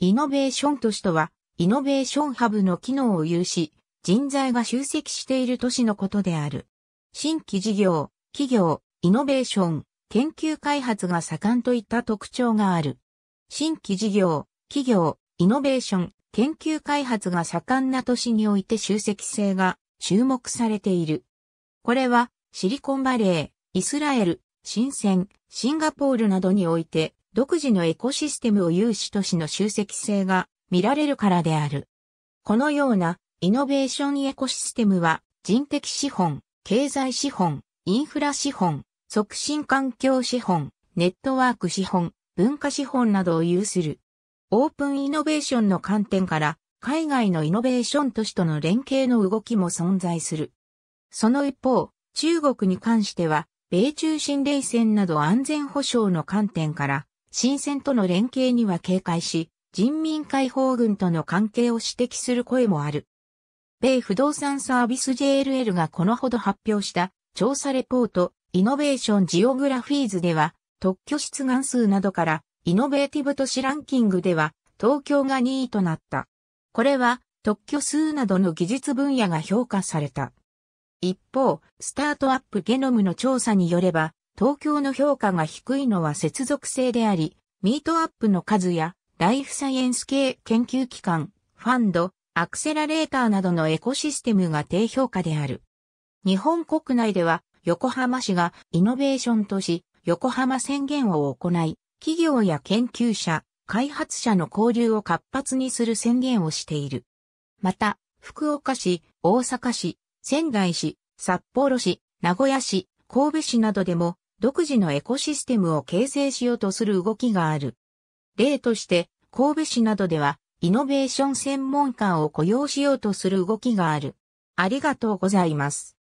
イノベーション都市とは、イノベーションハブの機能を有し、人材が集積している都市のことである。新規事業、企業、イノベーション、研究開発が盛んといった特徴がある。新規事業、企業、イノベーション、研究開発が盛んな都市において集積性が注目されている。これは、シリコンバレー、イスラエル、深セン、シンガポールなどにおいて、独自のエコシステムを有し都市の集積性が見られるからである。このようなイノベーションエコシステムは人的資本、経済資本、インフラ資本、促進環境資本、ネットワーク資本、文化資本などを有する。オープンイノベーションの観点から海外のイノベーション都市との連携の動きも存在する。その一方、中国に関しては、米中新冷戦など安全保障の観点から、新鮮との連携には警戒し、人民解放軍との関係を指摘する声もある。米不動産サービス JLL がこのほど発表した調査レポートイノベーションジオグラフィーズでは特許出願数などからイノベーティブ都市ランキングでは東京が2位となった。これは特許数などの技術分野が評価された。一方、スタートアップゲノムの調査によれば、東京の評価が低いのは接続性であり、ミートアップの数やライフサイエンス系研究機関、ファンド、アクセラレーターなどのエコシステムが低評価である。日本国内では横浜市がイノベーション都市横浜宣言を行い、企業や研究者、開発者の交流を活発にする宣言をしている。また、福岡市、大阪市、仙台市、札幌市、名古屋市、神戸市などでも独自のエコシステムを形成しようとする動きがある。例として、神戸市などでは、イノベーション専門官を雇用しようとする動きがある。ありがとうございます。